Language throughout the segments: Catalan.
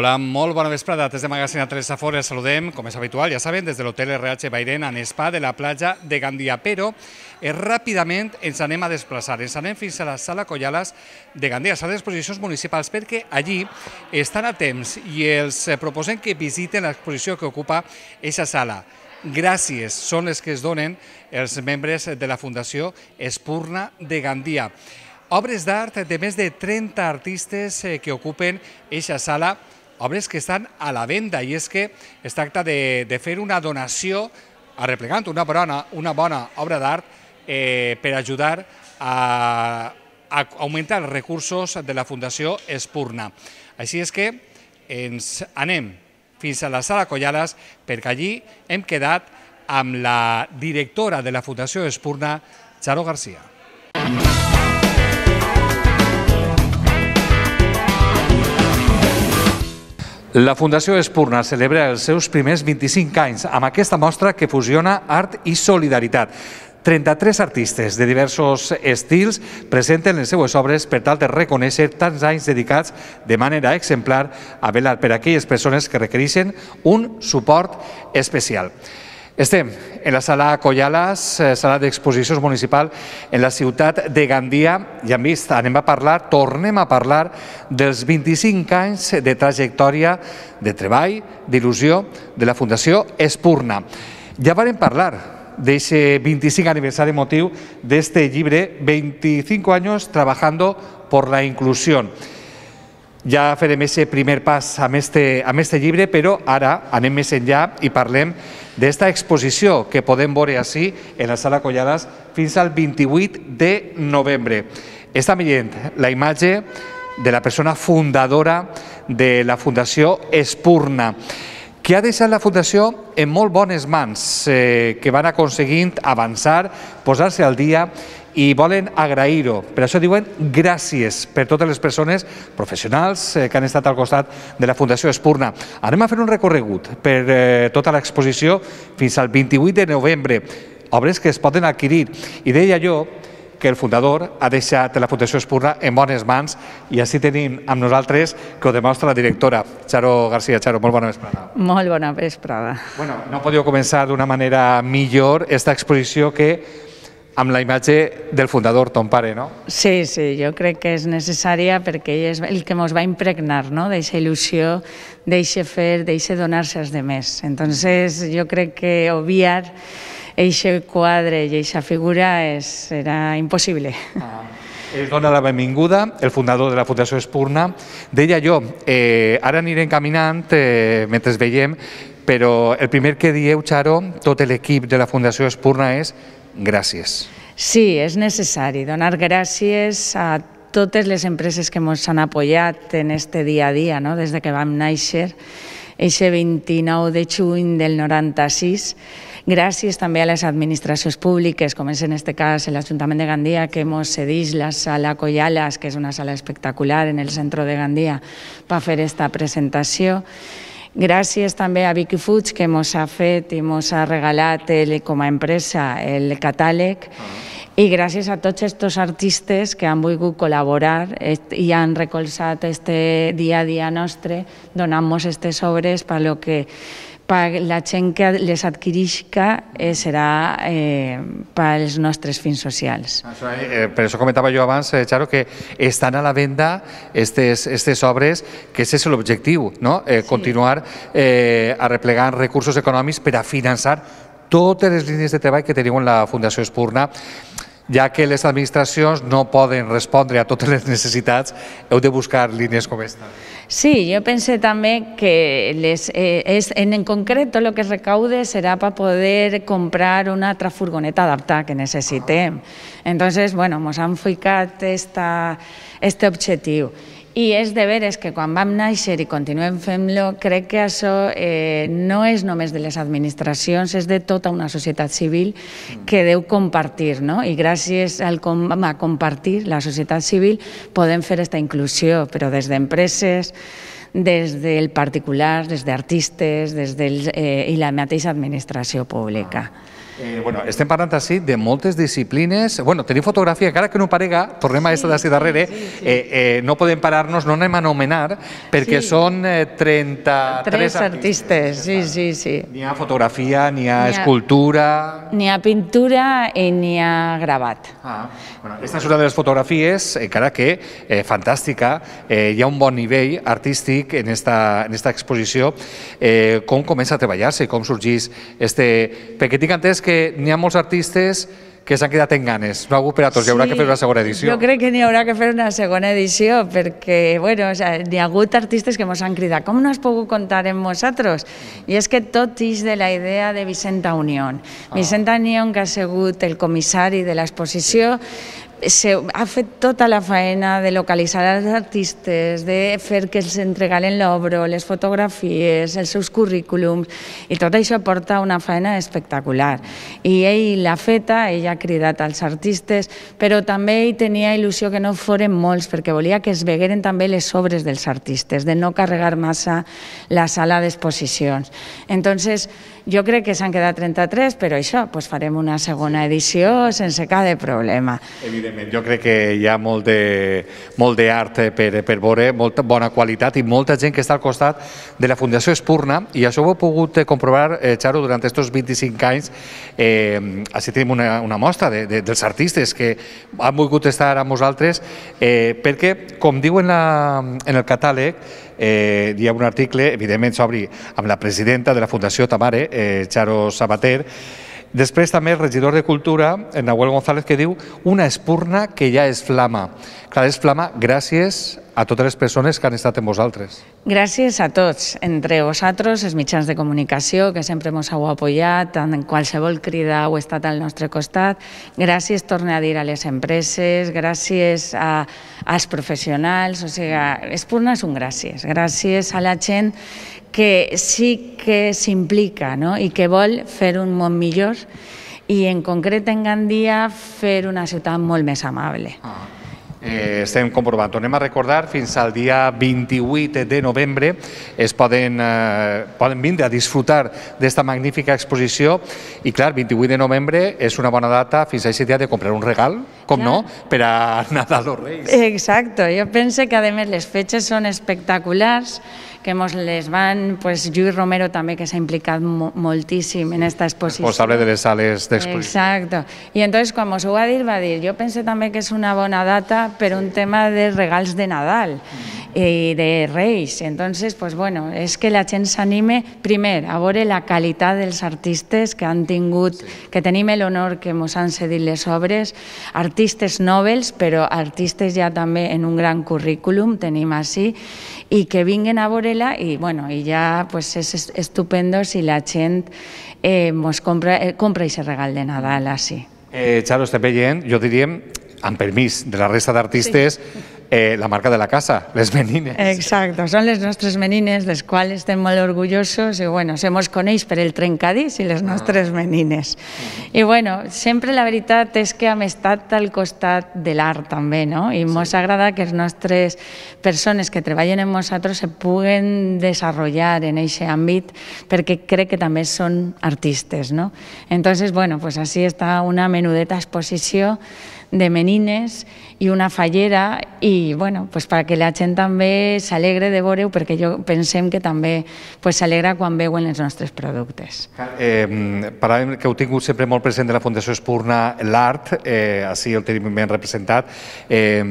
Hola, molt bona vesprada. Des de Magasina Teresa Fora els saludem, com és habitual, ja saben, des de l'hotel RH Bairén en Spa de la platja de Gandia. Però eh, ràpidament ens anem a desplaçar, ens anem fins a la sala Collales de Gandia, sala d'exposicions municipals, perquè allí estan a temps i els eh, proposem que visiten l'exposició que ocupa aquesta sala gràcies són les que es donen els membres de la Fundació Espurna de Gandia. Obres d'art de més de 30 artistes eh, que ocupen aquesta sala obres que estan a la venda i és que es tracta de, de fer una donació arreplegant una bona, una bona obra d'art eh, per ajudar a, a augmentar els recursos de la Fundació Espurna. Així és que ens anem fins a la sala Collades perquè allí hem quedat amb la directora de la Fundació Espurna, Charo García. La Fundació Espurna celebra els seus primers 25 anys amb aquesta mostra que fusiona art i solidaritat. 33 artistes de diversos estils presenten les seues obres per tal de reconèixer tants anys dedicats de manera exemplar a velar per aquelles persones que requereixen un suport especial. Estem en la sala Coyalas, eh, sala d'exposicions municipal en la ciutat de Gandia i hem vist, anem a parlar, tornem a parlar dels 25 anys de trajectòria de treball, d'il·lusió de la Fundació Espurna. Ja varen parlar d'aquest 25 aniversari motiu d'este llibre 25 anys treballant per la inclusió ja farem aquest primer pas amb aquest llibre, però ara anem més enllà i parlem d'esta exposició que podem veure així en la sala Collades fins al 28 de novembre. Està veient la imatge de la persona fundadora de la Fundació Espurna que ha deixat la Fundació en molt bones mans, eh, que van aconseguint avançar, posar-se al dia i volen agrair-ho. Per això diuen gràcies per totes les persones professionals eh, que han estat al costat de la Fundació Espurna. Anem a fer un recorregut per eh, tota l'exposició fins al 28 de novembre. Obres que es poden adquirir. I deia jo que el fundador ha deixat la Fundació Espurna en bones mans i així tenim amb nosaltres que ho demostra la directora, Charo García. Charo, molt bona vesprada. Molt bona vesprada. Bueno, no podíeu començar d'una manera millor esta exposició que amb la imatge del fundador, ton pare, no? Sí, sí, jo crec que és necessària perquè ell és el que ens va impregnar, no?, D'aixa il·lusió, d'aixa fer, d'eixe donar-se als demés. Entonces, jo crec que obviar eixe quadre i eixa figura és, era impossible. Ah. Es dona la benvinguda, el fundador de la Fundació Espurna. Deia jo, eh, ara anirem caminant eh, mentre veiem, però el primer que dieu, Xaro, tot l'equip de la Fundació Espurna és Gràcies. Sí, és necessari donar gràcies a totes les empreses que ens han apoyat en este dia a dia, no? des de que vam néixer, eixe 29 de juny del 96. Gràcies també a les administracions públiques, com és en este cas l'Ajuntament de Gandia, que ens cedeix la sala Coyalas, que és una sala espectacular en el centre de Gandia, per fer esta presentació. Gràcies també a Vicky Fuig, que ens ha fet i ens ha regalat el, com a empresa el catàleg. Uh ah. -huh. I gràcies a tots aquests artistes que han volgut col·laborar i han recolzat este dia a dia nostre donant-nos aquestes obres per lo que per la gent que les adquirisca eh, serà eh, pels nostres fins socials. Això, eh, eh per això comentava jo abans, eh, Charo, que estan a la venda aquestes obres, que aquest és l'objectiu, no? eh, continuar eh, arreplegant recursos econòmics per a finançar totes les línies de treball que teniu en la Fundació Espurna ja que les administracions no poden respondre a totes les necessitats, heu de buscar línies com aquesta. Sí, yo pensé también que les, eh, en, concreto lo que recaude será para poder comprar una trafurgoneta adaptada que necesite. Entonces, bueno, hemos enfocado este objetivo. I és de veres que quan vam néixer i continuem fent-lo, crec que això eh, no és només de les administracions, és de tota una societat civil que deu compartir, no? I gràcies al com a compartir la societat civil podem fer aquesta inclusió, però des d'empreses, des del particular, des d'artistes, des del, eh, i la mateixa administració pública. Ah. Eh, bueno, estem parlant així de moltes disciplines. Bueno, tenim fotografia, encara que no parega, tornem a aquesta d'ací darrere, sí, sí. Eh, eh, no podem parar-nos, no anem a anomenar, perquè sí. són eh, 33 Tres artistes. artistes. Sí, sí, sí. N'hi ha fotografia, n'hi ha, ha escultura... N'hi ha pintura i n'hi ha gravat. Ah, bueno, aquesta és una de les fotografies, encara eh, que eh, fantàstica, eh, hi ha un bon nivell artístic en esta, en esta exposició. Eh, com comença a treballar-se, com sorgís este... Perquè tinc entès que que n'hi ha molts artistes que s'han quedat en ganes. No ha hagut per a tots, sí, hi haurà que fer una segona edició. Jo crec que n'hi haurà que fer una segona edició, perquè bueno, o sea, n'hi ha hagut artistes que ens han cridat, com no has pogut contar amb vosaltres? I és que tot és de la idea de Vicenta Unión. Ah. Vicenta Unión, que ha sigut el comissari de l'exposició, se ha fet tota la feina de localitzar els artistes, de fer que els entregalen l'obra, les fotografies, els seus currículums, i tot això porta una feina espectacular. I ell l'ha feta, ell ha cridat als artistes, però també ell tenia il·lusió que no foren molts, perquè volia que es vegueren també les obres dels artistes, de no carregar massa la sala d'exposicions. Entonces, jo crec que s'han quedat 33, però això, doncs farem una segona edició sense cap de problema. Evidentment, jo crec que hi ha molt de, molt de art eh, per, per veure, molta bona qualitat i molta gent que està al costat de la Fundació Espurna i això ho he pogut eh, comprovar, eh, Xaro, durant aquests 25 anys. Eh, així tenim una, una mostra de, de, dels artistes que han volgut estar amb nosaltres eh, perquè, com diu en, la, en el catàleg, eh, hi ha un article, evidentment s'obri amb la presidenta de la Fundació Tamare, eh, Charo Sabater, Després també el regidor de Cultura, en Nahuel González, que diu una espurna que ja és flama. Clar, és flama gràcies a totes les persones que han estat amb vosaltres. Gràcies a tots, entre vosaltres, els mitjans de comunicació, que sempre ens heu apoyat, en qualsevol crida heu estat al nostre costat. Gràcies, torne a dir, a les empreses, gràcies a, als professionals, o sigui, Espurna és un gràcies. Gràcies a la gent que sí que s'implica no? i que vol fer un món millor i en concret en Gandia fer una ciutat molt més amable. Ah. Eh, estem comprovant. Tornem a recordar, fins al dia 28 de novembre es poden, eh, poden vindre a disfrutar d'esta magnífica exposició i, clar, 28 de novembre és una bona data fins a aquest dia de comprar un regal, com clar. no, per a Nadal o Reis. Exacte, jo penso que, a més, les fetges són espectaculars, que mos les van, pues, Lluís Romero també, que s'ha implicat moltíssim en aquesta exposició. Responsable de les sales d'exposició. Exacte. I entonces, quan mos ho va dir, va dir, jo pensé també que és una bona data per un tema de regals de Nadal. Mm eh, de reis. Entonces, pues bueno, és que la gent s'anime, primer, a veure la qualitat dels artistes que han tingut, que tenim l'honor que ens han cedit les obres, artistes nobles, però artistes ja també en un gran currículum, tenim així, i que vinguen a veure-la i, bueno, i ja pues, és estupendo si la gent eh, mos compra, eh, compra i se regal de Nadal així. Eh, Charo, estem veient, jo diríem, amb permís de la resta d'artistes, sí eh, la marca de la casa, les menines. Exacte, són les nostres menines, les quals estem molt orgullosos i, bueno, se mos coneix per el trencadís i les ah. nostres menines. I, bueno, sempre la veritat és que hem estat al costat de l'art, també, no? I sí. mos agrada que les nostres persones que treballen amb nosaltres se puguen desenvolupar en aquest àmbit perquè crec que també són artistes, no? Entonces, bueno, pues así està una menudeta exposició de menines i una fallera i bueno, pues para que la gent també s'alegre de veure perquè jo pensem que també pues, s'alegra quan veuen els nostres productes. Eh, parlàvem que heu tingut sempre molt present de la Fundació Espurna l'art, eh, així el tenim ben representat, eh,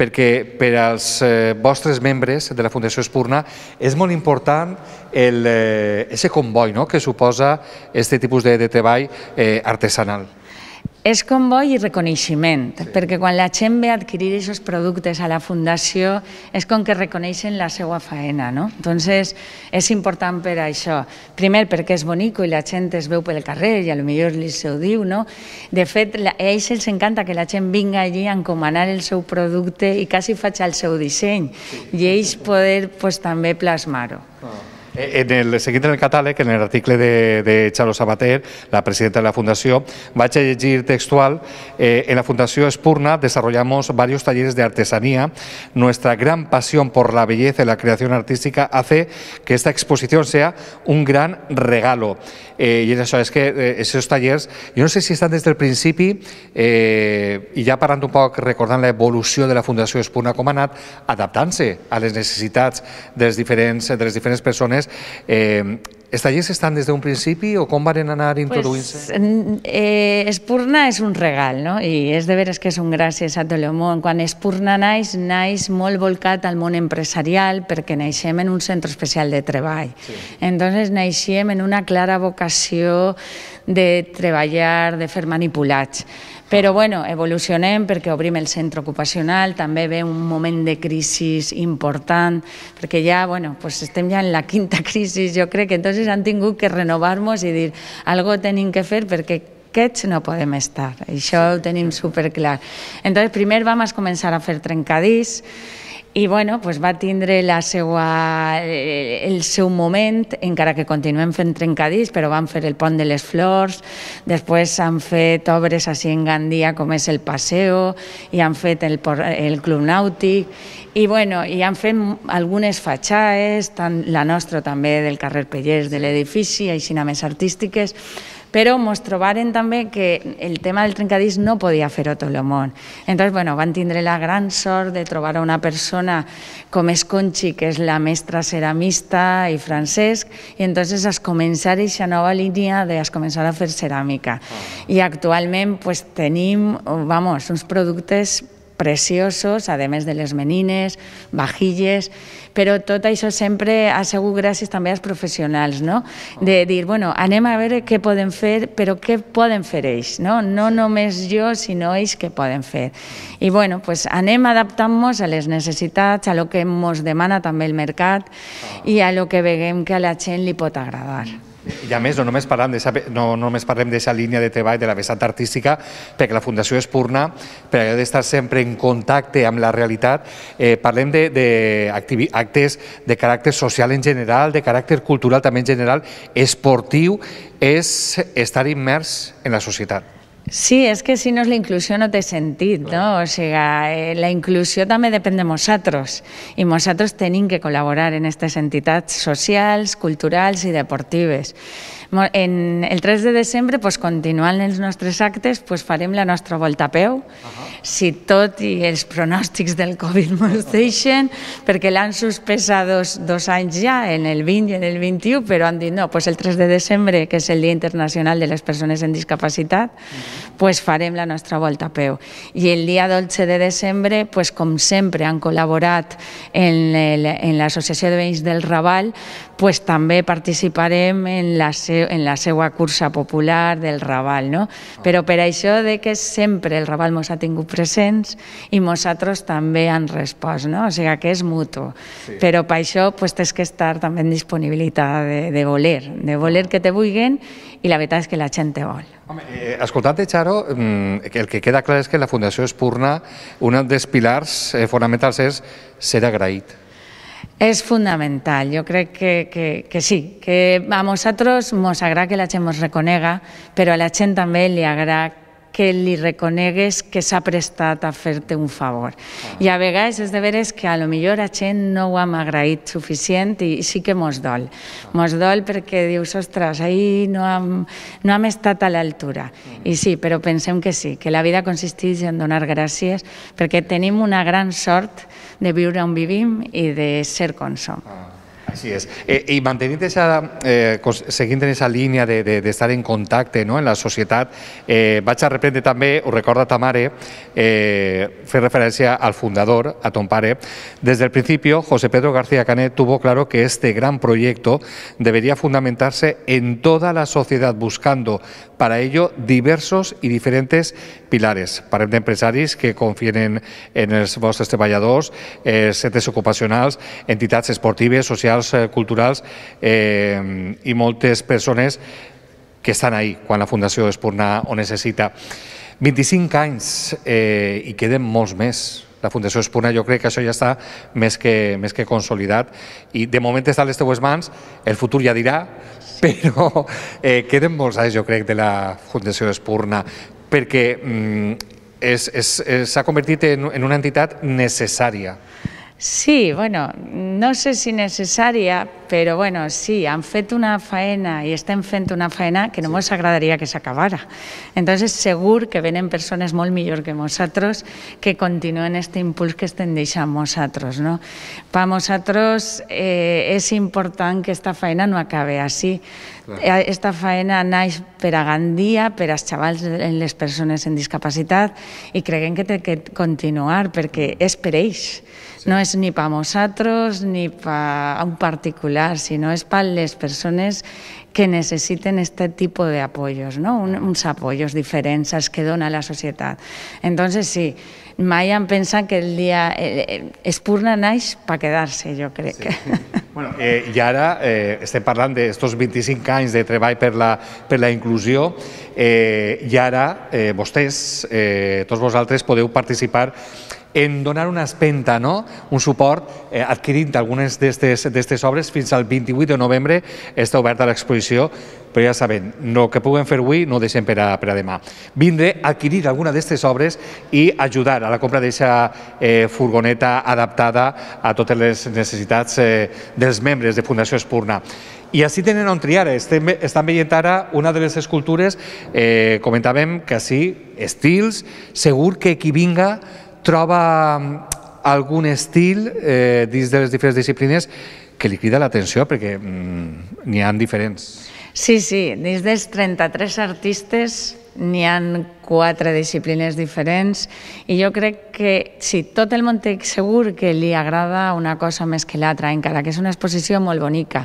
perquè per als eh, vostres membres de la Fundació Espurna és molt important el, eh, ese convoi no? que suposa aquest tipus de, de treball eh, artesanal. És convoi i reconeixement, sí. perquè quan la gent ve a adquirir aquests productes a la Fundació és com que reconeixen la seva feina, no? Entonces, és important per això. Primer, perquè és bonic i la gent es veu pel carrer i potser li se ho diu, no? De fet, a ells els encanta que la gent vinga allí a encomanar el seu producte i quasi faig el seu disseny sí. i ells poder pues, també plasmar-ho. Ah. Eh, en el, seguint en el catàleg, en l'article de, de Charo Sabater, la presidenta de la Fundació, vaig a llegir textual, eh, en la Fundació Espurna desarrollamos varios talleres de artesania. Nuestra gran pasión por la belleza y la creación artística hace que esta exposición sea un gran regalo. Eh, y eso es que eh, esos talleres, yo no sé si estan des del principi eh, i ja parlant un poc, recordant l'evolució de la Fundació Espurna com ha anat adaptant-se a les necessitats dels diferents, de les diferents persones més. Eh, els tallers estan des d'un principi o com van anar introduint-se? Pues, eh, Espurna és un regal, no? I és de veres que és un gràcies a Tolomón. Quan Espurna naix, naix molt volcat al món empresarial perquè naixem en un centre especial de treball. Sí. Entonces naixem en una clara vocació de treballar, de fer manipulats. Però bueno, evolucionem perquè obrim el centre ocupacional, també ve un moment de crisi important, perquè ja, bueno, pues estem ja en la quinta crisi, jo crec que entonces han tingut que renovar-nos i dir algo tenim que fer perquè aquests no podem estar, això ho tenim superclar. Entonces, primer vam començar a fer trencadís, i bueno, pues va tindre la seua, eh, el seu moment, encara que continuem fent trencadís, però van fer el pont de les flors, després han fet obres així en Gandia com és el Paseo, i han fet el, el Club Nàutic, i bueno, i han fet algunes fatxades, tant la nostra també del carrer Pellers de l'edifici, així més artístiques, però mos trobaren també que el tema del trencadís no podia fer-ho tot el món. Entonces, bueno, van tindre la gran sort de trobar una persona com és Conxi, que és la mestra ceramista i Francesc, i entonces es començar aquesta nova línia de es començar a fer ceràmica. Ah. I actualment pues, tenim, vamos, uns productes preciosos, a més de les menines, vajilles, però tot això sempre ha sigut gràcies també als professionals, no? De dir, bueno, anem a veure què podem fer, però què poden fer ells, no? No només jo, sinó ells què poden fer. I bueno, pues anem adaptant-nos a les necessitats, a lo que ens demana també el mercat ah. i a lo que veiem que a la gent li pot agradar. I a més, no només parlem de no, no només parlem d'aquesta línia de treball de la vessant artística, perquè la Fundació Espurna, per allò d'estar sempre en contacte amb la realitat, eh, parlem d'actes de, de, de caràcter social en general, de caràcter cultural també en general, esportiu, és estar immers en la societat. Sí, es que si no es la inclusión no te sentís, no? O sea, eh, la inclusión también depende de nosotros y nosotros teníamos que colaborar en estas entidades sociales, culturales y deportivas. En el 3 de desembre, pues, continuant els nostres actes, pues, farem la nostra volta a peu, uh -huh. si tot i els pronòstics del Covid ens deixen, perquè l'han a dos, dos anys ja, en el 20 i en el 21, però han dit no, pues, el 3 de desembre, que és el Dia Internacional de les Persones amb Discapacitat, uh -huh. pues, farem la nostra volta a peu. I el dia 12 de desembre, pues, com sempre, han col·laborat en l'associació de veïns del Raval pues també participarem en la, seu, en la seva cursa popular del Raval. No? Ah. Però per això de que sempre el Raval ens ha tingut presents i nosaltres també han respost, no? o sigui que és mutu. Sí. Però per això pues, tens que estar també en disponibilitat de, de voler, de voler que te vulguin i la veritat és que la gent te vol. Home, eh, escoltant-te, Xaro, mm, el que queda clar és que la Fundació Espurna, un dels pilars eh, fonamentals és ser agraït. Es fundamental, yo creo que, que, sí, que a nosotros nos agrada que la gente reconega, pero a la también también le agrada que li reconegues que s'ha prestat a fer-te un favor. Ah. I a vegades és de veres que a lo millor a gent no ho hem agraït suficient i sí que mos dol. Ah. Mos dol perquè dius, ostres, ahir no hem, no hem estat a l'altura. Mm. I sí, però pensem que sí, que la vida consisteix en donar gràcies perquè tenim una gran sort de viure on vivim i de ser com som. Ah. Así es. Eh, y manteniendo esa, eh, esa línea de, estar en contacto no? en la sociedad, eh, vaig a reprendre també, Tamare, eh, fue referencia mare, al fundador, a ton pare. Desde el principio, José Pedro García Canet tuvo claro que este gran proyecto debería fundamentarse en toda la sociedad, buscando para ello diversos y diferentes pilares. Para empresarios que confien en, en els vostres treballadors, eh, ocupacionales ocupacionals, entitats esportives, professionals eh, culturals eh, i moltes persones que estan ahí quan la Fundació Espurna ho necessita. 25 anys eh, i queden molts més. La Fundació Espurna jo crec que això ja està més que, més que consolidat i de moment està a les teues mans, el futur ja dirà, però eh, queden molts anys jo crec de la Fundació Espurna perquè mm, s'ha convertit en, en una entitat necessària. Sí, bueno, no sé si necesaria, però bueno, sí, han fet una faena i estem fent una faena que no sí. agradaria que s'acabara. Entonces, segur que venen persones molt millor que nosaltres que continuen este impuls que estem deixant nosaltres. No? Per nosaltres eh, és important que esta faena no acabe així. Clar. Eh, esta faena naix per a Gandia, per als xavals, les persones en discapacitat, i creguem que té que continuar perquè és per ells. Sí. No és ni per nosaltres ni per un particular superar, sinó és per les persones que necessiten aquest tipus d'apoyos, no? Un, uns apoyos diferents als que dona la societat. Entonces, sí, mai em pensen que el dia... Eh, eh Espurna naix per quedar-se, jo crec. Sí. bueno, eh, I ara eh, estem parlant d'aquests 25 anys de treball per la, per la inclusió eh, i ara eh, vostès, eh, tots vosaltres, podeu participar en donar una espenta, no? un suport eh, adquirint algunes d'aquestes obres fins al 28 de novembre està oberta l'exposició, però ja sabem, el que puguem fer avui no ho deixem per a, per a demà. a adquirir alguna d'aquestes obres i ajudar a la compra d'aquesta eh, furgoneta adaptada a totes les necessitats eh, dels membres de Fundació Espurna. I així tenen on triar. Estem, estan veient ara una de les escultures, eh, comentàvem que així, estils, segur que qui vinga troba mm, algun estil eh, dins de les diferents disciplines que li crida l'atenció perquè mm, n'hi han diferents. Sí, sí, dins dels 33 artistes n'hi han quatre disciplines diferents i jo crec que si sí, tot el món té segur que li agrada una cosa més que l'altra, encara que és una exposició molt bonica.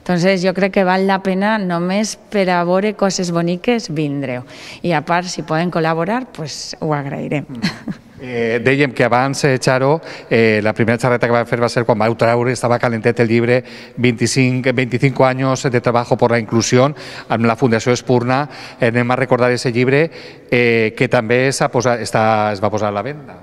Entonces jo crec que val la pena només per a veure coses boniques vindre-ho. I a part, si poden col·laborar, pues, ho agrairem. Mm. Eh, que avance Charo, eh, la primera charreta que va a hacer va a ser con Mauro, estaba estaba calentete el libre. 25, 25 de trabajo por la inclusión en la Fundación Espurna. en el a recordar ese libre eh, que también va a posar a la venta?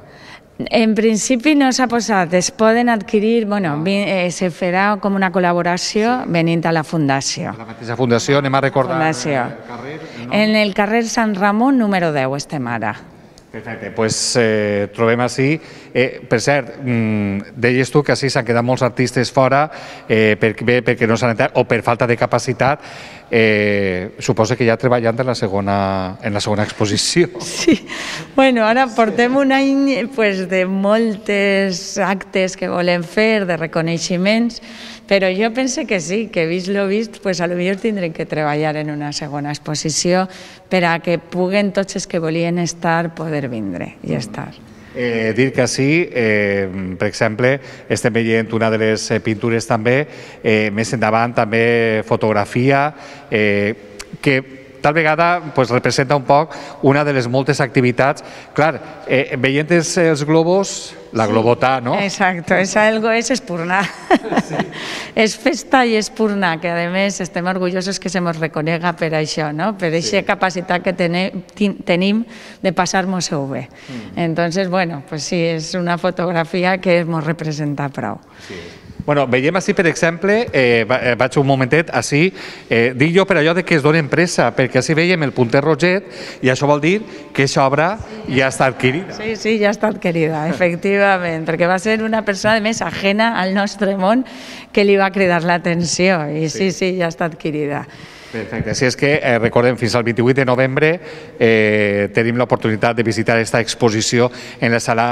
En principio no s'ha posat, se poden adquirir, bueno, ah. eh, se farà como una colaboración sí. a la fundación. La Fundación, Fundació, anem a recordar... En el carrer San Ramón número 10 estem ara. Perfecte, doncs pues, eh, trobem així. Eh, per cert, mmm, deies tu que així s'han quedat molts artistes fora eh, per, bé, perquè no s'han entrat o per falta de capacitat. Eh, suposo que ja treballant en la segona, en la segona exposició. Sí, bueno, ara portem un any pues, de moltes actes que volem fer, de reconeixements, però jo penso que sí, que vist lo vist, pues, a lo millor tindrem que treballar en una segona exposició per a que puguen tots els que volien estar poder vindre i mm. estar. Eh, dir que sí, eh, per exemple, estem veient una de les eh, pintures també, eh, més endavant també fotografia, eh, que tal vegada pues, representa un poc una de les moltes activitats. Clar, eh, veient els, els globos, la globotà, no? Exacte, és, algo, es espurnar. Sí és festa i és purna, que a més estem orgullosos que se mos reconega per això, no? per aquesta sí. capacitat que tenim de passar-nos-ho bé. Mm. Entonces, bueno, pues sí, és una fotografia que ens representa prou. Sí. Bueno, veiem així, per exemple, eh, eh, vaig un momentet, així, eh, dic jo per allò de que es dona empresa, perquè així veiem el punter roget i això vol dir que aquesta obra sí, ja està adquirida. Sí, sí, ja està adquirida, efectivament, perquè va ser una persona, de més, ajena al nostre món que li va cridar l'atenció i sí, sí, sí ja està adquirida. Perfecte, si és que eh, recordem, fins al 28 de novembre eh, tenim l'oportunitat de visitar aquesta exposició en la sala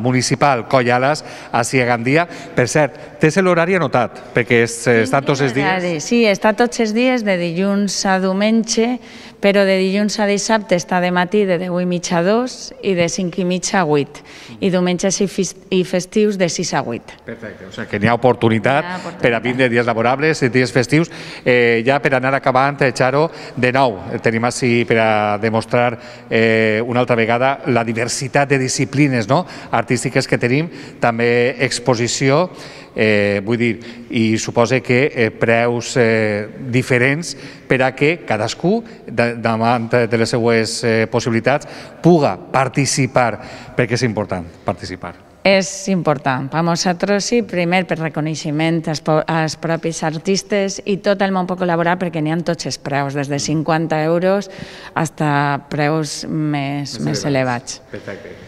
municipal Collalas, a Cia Gandia. Per cert, tens l'horari anotat, perquè és, està tots els dies... Sí, està tots els dies, de dilluns a diumenge, però de dilluns a dissabte està de matí de 10 i mitja a 2 i de 5 i mitja a 8 i mm. diumenges i, festius de 6 a 8. Perfecte, o sigui que n'hi ha, oportunitat ha oportunitat per a vindre dies laborables, dies festius. Eh, ja per anar acabant, Xaro, eh, de nou, eh, tenim així per a demostrar eh, una altra vegada la diversitat de disciplines no? artístiques que tenim, també exposició Eh, vull dir, i suposa que eh, preus eh, diferents per a que cadascú, de, davant de les seues eh, possibilitats, puga participar, perquè és important participar. És important. Per nosaltres, sí, primer per reconeixement als, als propis artistes i tot el món pot col·laborar perquè n'hi ha tots els preus, des de 50 euros fins a preus més, més, més elevats. elevats. Perfecte.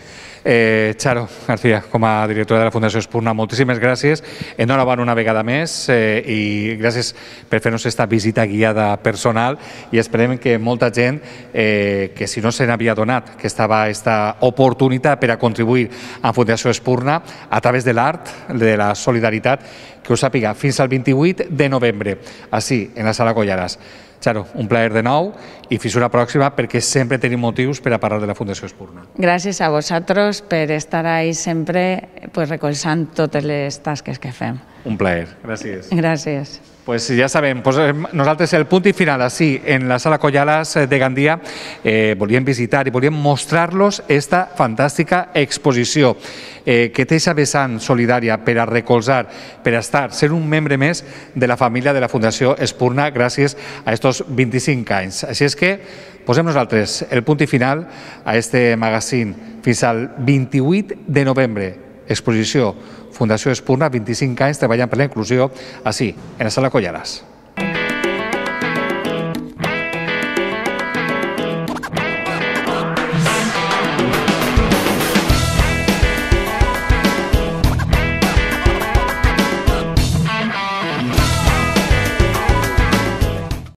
Eh, Charo García, com a directora de la Fundació Espurna, moltíssimes gràcies. Enhorabona una vegada més eh, i gràcies per fer-nos aquesta visita guiada personal i esperem que molta gent eh, que si no se n'havia donat que estava aquesta oportunitat per a contribuir a Fundació Espurna a través de l'art, de la solidaritat, que us sàpiga, fins al 28 de novembre, així, en la sala Collaràs. Xaro, un plaer de nou i fins una pròxima perquè sempre tenim motius per a parlar de la Fundació Espurna. Gràcies a vosaltres per estar ahí sempre pues, recolzant totes les tasques que fem. Un plaer. Gràcies. Gràcies. Pues ya saben, pues eh, nosaltres el punt i final així en la sala Collalas eh, de Gandia eh, volíem visitar i volíem mostrar-los esta fantàstica exposició eh, que té aquesta vessant solidària per a recolzar, per a estar, ser un membre més de la família de la Fundació Espurna gràcies a aquests 25 anys. Així és que posem nosaltres el punt i final a este magazín fins al 28 de novembre. Exposició Fundació Espurna, 25 anys treballant per la inclusió, així, en la sala Collaràs.